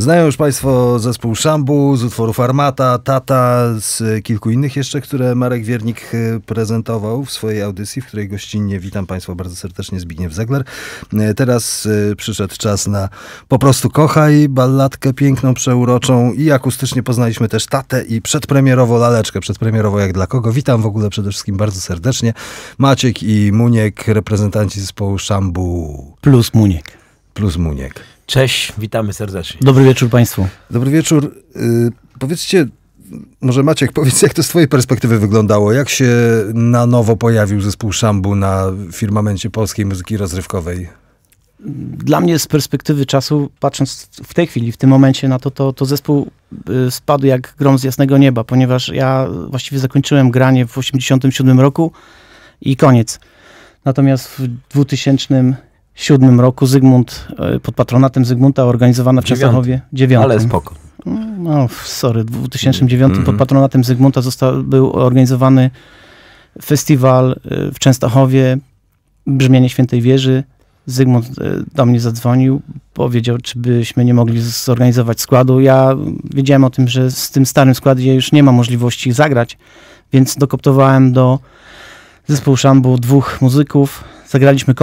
Znają już Państwo zespół Szambu z utworu Farmata, Tata, z kilku innych jeszcze, które Marek Wiernik e, prezentował w swojej audycji, w której gościnnie witam Państwa bardzo serdecznie, Zbigniew Zegler. E, teraz e, przyszedł czas na Po prostu kochaj, balladkę piękną, przeuroczą i akustycznie poznaliśmy też Tatę i przedpremierowo Laleczkę, przedpremierowo jak dla kogo. Witam w ogóle przede wszystkim bardzo serdecznie Maciek i Muniek, reprezentanci zespołu Szambu. Plus Muniek. Plus Muniek. Cześć, witamy serdecznie. Dobry wieczór Państwu. Dobry wieczór. Y, powiedzcie, może Maciek, powiedz, jak to z twojej perspektywy wyglądało? Jak się na nowo pojawił zespół Szambu na firmamencie polskiej muzyki rozrywkowej? Dla mnie z perspektywy czasu, patrząc w tej chwili, w tym momencie na to, to, to zespół y, spadł jak grom z jasnego nieba, ponieważ ja właściwie zakończyłem granie w 1987 roku i koniec. Natomiast w 2000 Siódmym roku Zygmunt, e, pod patronatem Zygmunta organizowana w Częstochowie. Dziewiątym. Ale spoko. No, sorry, w 2009 mm pod patronatem Zygmunta został, był organizowany festiwal e, w Częstochowie Brzmienie Świętej Wieży. Zygmunt e, do mnie zadzwonił, powiedział, czy byśmy nie mogli zorganizować składu. Ja wiedziałem o tym, że z tym starym składzie już nie ma możliwości zagrać, więc dokoptowałem do zespołu szambu dwóch muzyków, Zagraliśmy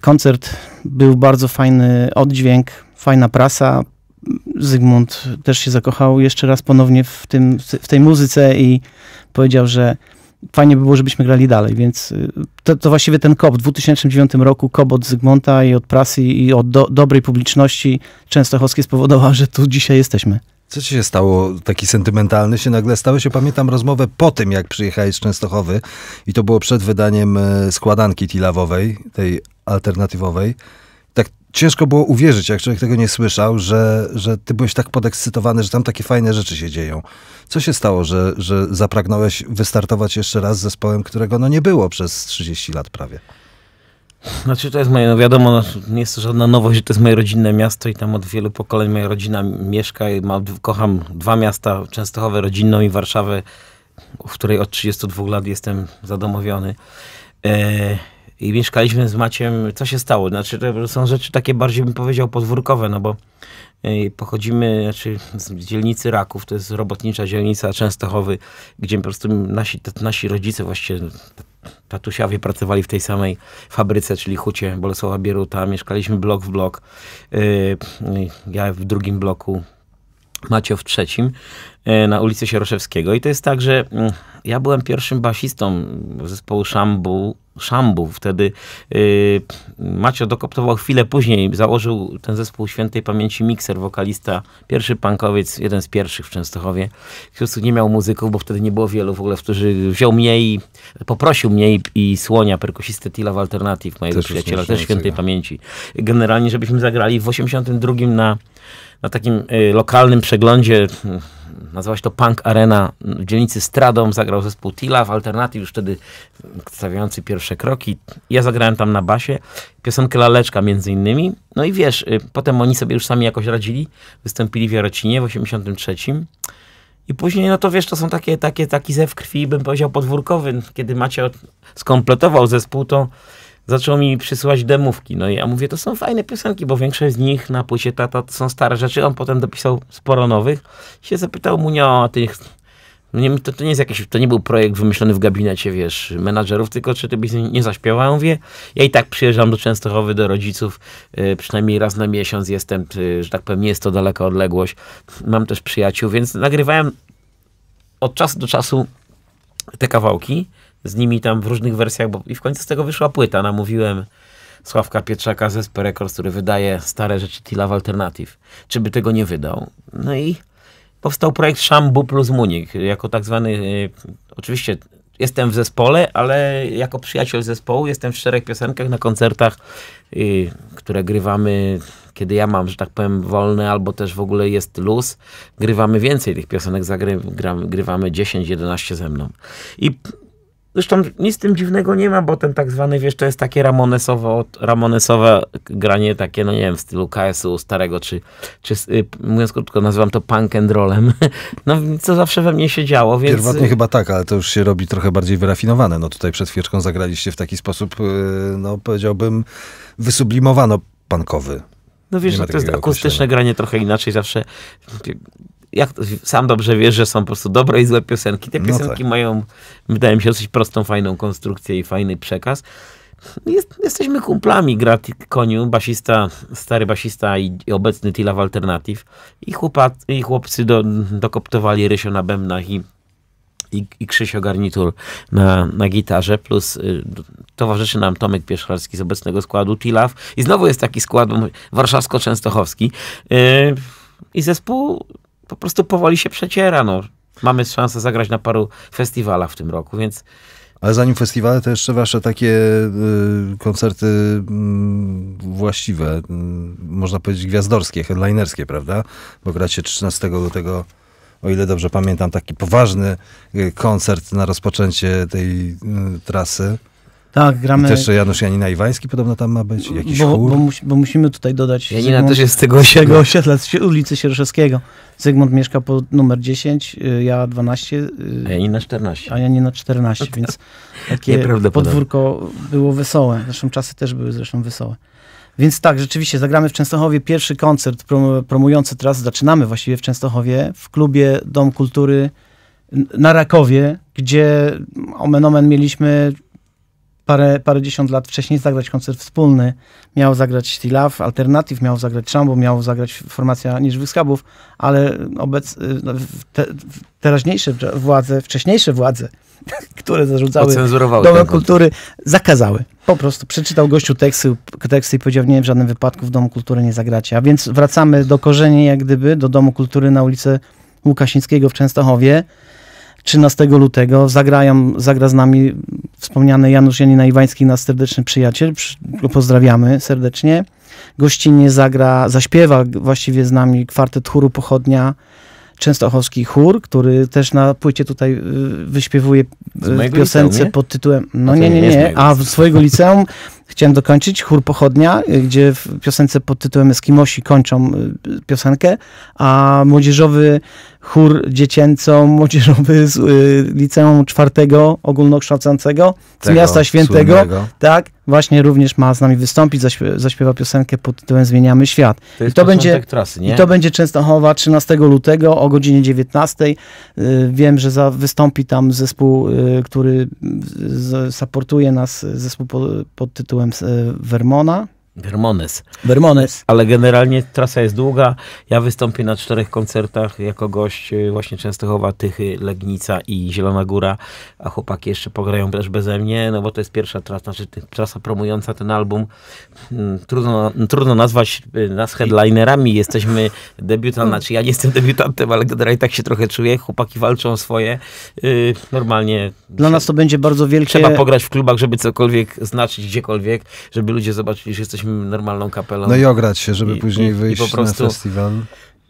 koncert, był bardzo fajny oddźwięk, fajna prasa. Zygmunt też się zakochał jeszcze raz ponownie w, tym, w tej muzyce i powiedział, że fajnie by było, żebyśmy grali dalej, więc y, to, to właściwie ten kop w 2009 roku, kop od Zygmunta i od prasy i od do, dobrej publiczności częstochowskiej spowodował, że tu dzisiaj jesteśmy. Co ci się stało? Taki sentymentalny się nagle stałeś. Ja pamiętam rozmowę po tym, jak przyjechałeś z Częstochowy i to było przed wydaniem e, składanki tilawowej, tej alternatywowej. Tak ciężko było uwierzyć, jak człowiek tego nie słyszał, że, że ty byłeś tak podekscytowany, że tam takie fajne rzeczy się dzieją. Co się stało, że, że zapragnąłeś wystartować jeszcze raz z zespołem, którego no nie było przez 30 lat prawie? Znaczy to jest moje, no wiadomo, no, nie jest to żadna nowość, że to jest moje rodzinne miasto i tam od wielu pokoleń moja rodzina mieszka i ma, kocham dwa miasta, Częstochowę rodzinną i Warszawę, w której od 32 lat jestem zadomowiony. E, i mieszkaliśmy z Maciem, co się stało? Znaczy, to są rzeczy takie bardziej bym powiedział podwórkowe, no bo e, pochodzimy znaczy, z dzielnicy Raków, to jest robotnicza dzielnica Częstochowy, gdzie po prostu nasi, nasi rodzice właściwie tatusiowie pracowali w tej samej fabryce, czyli hucie Bolesława Bieruta. Mieszkaliśmy blok w blok. E, no ja w drugim bloku, Macio w trzecim, e, na ulicy Sieroszewskiego. I to jest tak, że mm, ja byłem pierwszym basistą zespołu Szambu, Szambu. Wtedy yy, Macio dokoptował chwilę później, założył ten zespół świętej pamięci Mikser, wokalista, pierwszy punkowiec, jeden z pierwszych w Częstochowie. prostu nie miał muzyków, bo wtedy nie było wielu w ogóle, którzy wziął mnie i poprosił mnie i, i Słonia, perkusistę Tila w Alternative, mojego też przyjaciela, też świętej pamięci. Generalnie, żebyśmy zagrali w 82 na na takim y, lokalnym przeglądzie nazywa się to Punk Arena w dzielnicy Stradom, zagrał zespół Tila w Alternative, już wtedy stawiający pierwsze kroki. Ja zagrałem tam na basie, piosenkę Laleczka między innymi. No i wiesz, y, potem oni sobie już sami jakoś radzili, wystąpili w Jarocinie w 83. I później, no to wiesz, to są takie, takie, taki zew krwi, bym powiedział, podwórkowy. Kiedy Macie skompletował zespół, to zaczął mi przysyłać demówki. No i ja mówię, to są fajne piosenki, bo większość z nich na płycie tata to są stare rzeczy. On potem dopisał sporo nowych. I się zapytał mu nie o no tych... Nie, to, to nie jest jakiś, to nie był projekt wymyślony w gabinecie, wiesz, menadżerów, tylko czy ty byś nie zaśpiewał? Ja mówię, ja i tak przyjeżdżam do Częstochowy, do rodziców, yy, przynajmniej raz na miesiąc jestem, yy, że tak powiem, nie jest to daleka odległość. Mam też przyjaciół, więc nagrywałem od czasu do czasu te kawałki z nimi tam w różnych wersjach, bo i w końcu z tego wyszła płyta. Namówiłem Sławka Pietrzaka, zespół Records, który wydaje stare rzeczy Tila w Alternative. Czy by tego nie wydał? No i powstał projekt Szambu plus Munich. jako tak zwany, y, oczywiście jestem w zespole, ale jako przyjaciel zespołu jestem w czterech piosenkach na koncertach, y, które grywamy, kiedy ja mam, że tak powiem, wolne, albo też w ogóle jest luz, grywamy więcej tych piosenek, zagrywamy, grywamy 10-11 ze mną. I Zresztą nic z tym dziwnego nie ma, bo ten tak zwany, wiesz, to jest takie ramonesowe, ramonesowe granie takie, no nie wiem, w stylu KS-u starego, czy, czy y, mówiąc krótko, nazywam to punk and rollem. No, co zawsze we mnie się działo, więc... Pierwotnie y, chyba tak, ale to już się robi trochę bardziej wyrafinowane. No tutaj przed chwileczką zagraliście w taki sposób, y, no powiedziałbym, wysublimowano punkowy. No wiesz, że to jest akustyczne granie trochę inaczej zawsze jak sam dobrze wiesz, że są po prostu dobre i złe piosenki. Te no piosenki no tak. mają, wydaje mi się, dosyć prostą, fajną konstrukcję i fajny przekaz. Jest, jesteśmy kumplami, gra Koniu, basista, stary basista i, i obecny Tila w Alternative. I, chłopac, i chłopcy do, dokoptowali Rysio na bębnach i, i, i Krzysio garnitur na, na gitarze, plus y, towarzyszy nam Tomek Pieszcharski z obecnego składu Tilaw. I znowu jest taki skład warszawsko-częstochowski. Y, i zespół po prostu powoli się przeciera. No. Mamy szansę zagrać na paru festiwalach w tym roku, więc ale zanim festiwale, to jeszcze wasze takie y, koncerty y, właściwe, y, można powiedzieć gwiazdorskie, headlinerskie, prawda? Bo gracie 13 lutego, o ile dobrze pamiętam, taki poważny y, koncert na rozpoczęcie tej y, trasy. Tak, gramy... I też Janusz Janina Iwański podobno tam ma być, jakiś bo, chór. Bo, bo musimy tutaj dodać... Janina Zygmunt, też jest z tego osiedla. osiedla, z ulicy Sierżewskiego. Zygmunt mieszka po numer 10, y, ja 12. Y, a Janina 14. A Janina 14, więc takie podwórko było wesołe. Zresztą czasy też były zresztą wesołe. Więc tak, rzeczywiście, zagramy w Częstochowie pierwszy koncert promujący teraz, zaczynamy właściwie w Częstochowie, w klubie Dom Kultury na Rakowie, gdzie omen omen mieliśmy parę, dziesiąt lat wcześniej zagrać koncert wspólny. Miał zagrać Steel Love, Alternative, miał zagrać Szambo, miał zagrać formacja Niżwych Skabów, ale obec, y, no, te, teraźniejsze władze, wcześniejsze władze, które zarzucały Domu kultury, zakazały. Po prostu przeczytał gościu teksty, teksty i powiedział, nie, w żadnym wypadku w Domu Kultury nie zagracie. A więc wracamy do korzeni, jak gdyby, do Domu Kultury na ulicy Łukasińskiego w Częstochowie. 13 lutego zagrają, zagra z nami wspomniany Janusz Janina Iwański, nasz serdeczny przyjaciel, go pozdrawiamy serdecznie. Gościnnie zagra, zaśpiewa właściwie z nami kwartet chóru pochodnia, Częstochowski chór, który też na płycie tutaj y, wyśpiewuje y, piosence liceum, pod tytułem. No nie, nie, nie, nie. A w swojego liceum chciałem dokończyć chór pochodnia, y, gdzie w piosence pod tytułem Eskimosi kończą piosenkę, a młodzieżowy chór dziecięco-młodzieżowy z y, liceum czwartego ogólnokształcącego z Miasta Świętego, słynnego. tak, właśnie również ma z nami wystąpić, zaśpiewa, zaśpiewa piosenkę pod tytułem Zmieniamy Świat. To I, to będzie, trasy, I to będzie Częstochowa 13 lutego o godzinie 19. Y, wiem, że za, wystąpi tam zespół, y, który z, supportuje nas, zespół pod tytułem y, Vermona. Vermones. Vermones. Ale generalnie trasa jest długa. Ja wystąpię na czterech koncertach jako gość y, właśnie Częstochowa, Tychy, Legnica i Zielona Góra, a chłopaki jeszcze pograją też beze mnie, no bo to jest pierwsza trasa, znaczy trasa promująca ten album. Hmm, trudno, trudno nazwać y, nas headlinerami, jesteśmy debiutantami, znaczy ja nie jestem debiutantem, ale generalnie tak się trochę czuję. Chłopaki walczą swoje. Y, normalnie. Dla nas to będzie bardzo wielkie... Trzeba pograć w klubach, żeby cokolwiek znaczyć gdziekolwiek, żeby ludzie zobaczyli, że jesteśmy normalną kapelą. No i ograć się, żeby i, później i, wyjść i po prostu, na festiwal.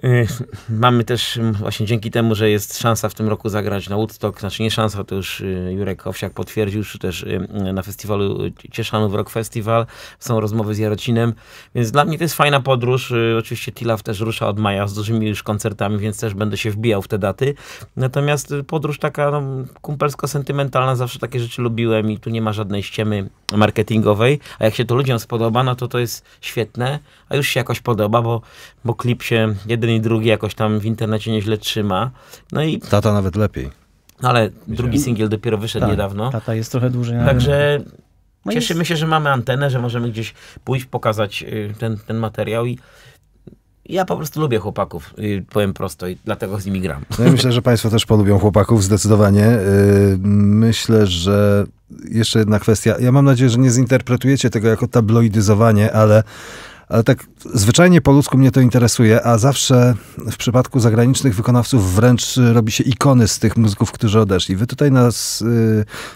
Y, mamy też mm, właśnie dzięki temu, że jest szansa w tym roku zagrać na Woodstock, znaczy nie szansa, to już y, Jurek Owsiak potwierdził, czy też y, na festiwalu Cieszanów Rock Festival są rozmowy z Jarocinem, więc dla mnie to jest fajna podróż. Oczywiście Tilaw też rusza od maja z dużymi już koncertami, więc też będę się wbijał w te daty. Natomiast podróż taka no, kumpelsko-sentymentalna, zawsze takie rzeczy lubiłem i tu nie ma żadnej ściemy marketingowej, a jak się to ludziom spodoba, no to to jest świetne, a już się jakoś podoba, bo, bo klip się jedynie jeden i drugi jakoś tam w internecie nieźle trzyma. No i... Tata nawet lepiej. No ale drugi singiel dopiero wyszedł Ta, niedawno. Tata jest trochę dłużej. Także no cieszymy jest... się, że mamy antenę, że możemy gdzieś pójść, pokazać y, ten, ten materiał i ja po prostu lubię chłopaków, y, powiem prosto, i dlatego z nimi gram. No ja myślę, że Państwo też polubią chłopaków, zdecydowanie. Y, myślę, że jeszcze jedna kwestia. Ja mam nadzieję, że nie zinterpretujecie tego jako tabloidyzowanie, ale ale tak zwyczajnie po ludzku mnie to interesuje, a zawsze w przypadku zagranicznych wykonawców wręcz y, robi się ikony z tych muzyków, którzy odeszli. Wy tutaj na y,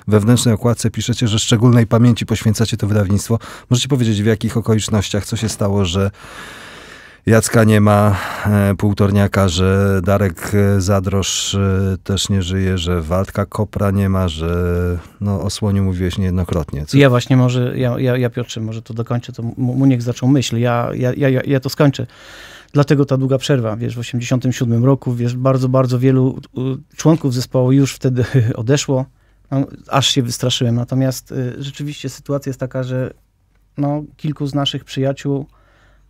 wewnętrznej okładce piszecie, że szczególnej pamięci poświęcacie to wydawnictwo. Możecie powiedzieć w jakich okolicznościach, co się stało, że Jacka nie ma, e, półtorniaka, że Darek e, Zadrosz e, też nie żyje, że Waldka Kopra nie ma, że no, o Słoniu mówiłeś niejednokrotnie. Co? Ja właśnie może, ja, ja, ja Piotrze może to dokończę, to mu niech zaczął myśl, ja, ja, ja, ja to skończę. Dlatego ta długa przerwa, wiesz, w 87 roku, wiesz, bardzo, bardzo wielu członków zespołu już wtedy odeszło, no, aż się wystraszyłem. Natomiast y, rzeczywiście sytuacja jest taka, że no, kilku z naszych przyjaciół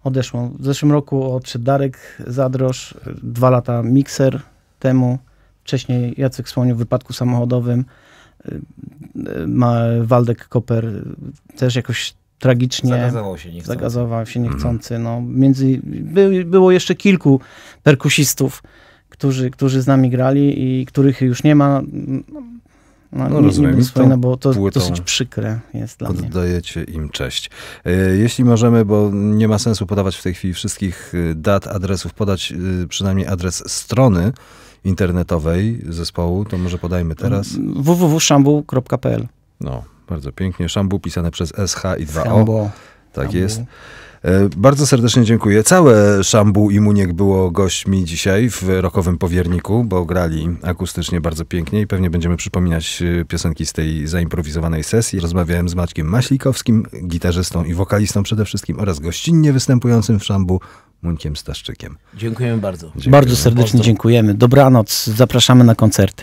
odeszło. W zeszłym roku odszedł Darek zadrosz dwa lata mikser temu, wcześniej Jacek Słoniu w wypadku samochodowym, y, y, ma Waldek Koper y, też jakoś tragicznie zagazował się, niechcący. Zagazował się niechcący. Mhm. No, między, by, było jeszcze kilku perkusistów, którzy, którzy z nami grali i których już nie ma. No, no rozumiem. Nie no bo to dosyć przykre jest dla oddajecie mnie. Oddajecie im cześć. E, jeśli możemy, bo nie ma sensu podawać w tej chwili wszystkich e, dat, adresów, podać e, przynajmniej adres strony internetowej zespołu, to może podajmy teraz. www.szambu.pl No, bardzo pięknie. Szambu pisane przez SH i 2O. Szambu. Tak Szambu. jest. E, bardzo serdecznie dziękuję. Całe Szambu i Muniek było gośćmi dzisiaj w rokowym powierniku, bo grali akustycznie bardzo pięknie i pewnie będziemy przypominać e, piosenki z tej zaimprowizowanej sesji. Rozmawiałem z Maćkiem Maślikowskim, gitarzystą i wokalistą przede wszystkim oraz gościnnie występującym w Szambu Munkiem Staszczykiem. Dziękujemy bardzo. Dziękujemy. Bardzo serdecznie dziękujemy. Dobranoc. Zapraszamy na koncerty.